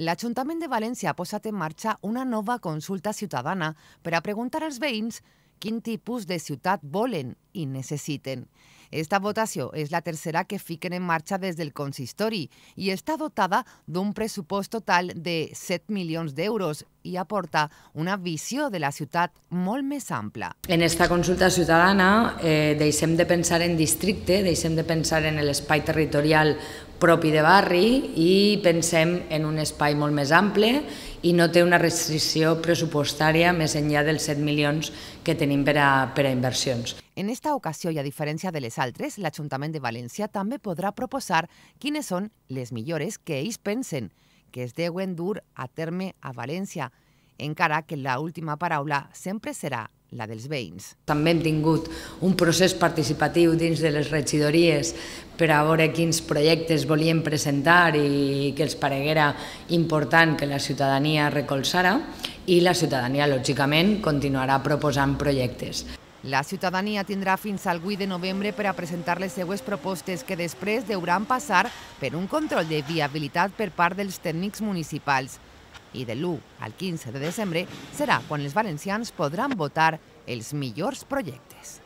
l'Ajuntament de València ha posat en marxa una nova consulta ciutadana per a preguntar als veïns quin tipus de ciutat volen i necessiten. Esta votació és la tercera que fiquen en marxa des del consistori i està dotada d'un pressupost total de 7 milions d'euros i aporta una visió de la ciutat molt més ampla. En esta consulta ciutadana eh, deixem de pensar en districte, deixem de pensar en l'espai territorial propi de barri i pensem en un espai molt més ample i no té una restricció pressupostària més enllà dels 7 milions que tenim per a, per a inversions. En esta ocasió, i a diferència de les altres, l'Ajuntament de València també podrà proposar quines són les millores que ells pensen que es deuen dur a terme a València, encara que la última paraula sempre serà la dels veïns. També hem tingut un procés participatiu dins de les regidories per a veure quins projectes volien presentar i que els pareguera important que la ciutadania recolzara i la ciutadania, lògicament, continuarà proposant projectes. La ciutadania tindrà fins al 8 de novembre per a presentar les seues propostes que després deuran passar per un control de viabilitat per part dels tècnics municipals. I de l'1 al 15 de desembre serà quan els valencians podran votar els millors projectes.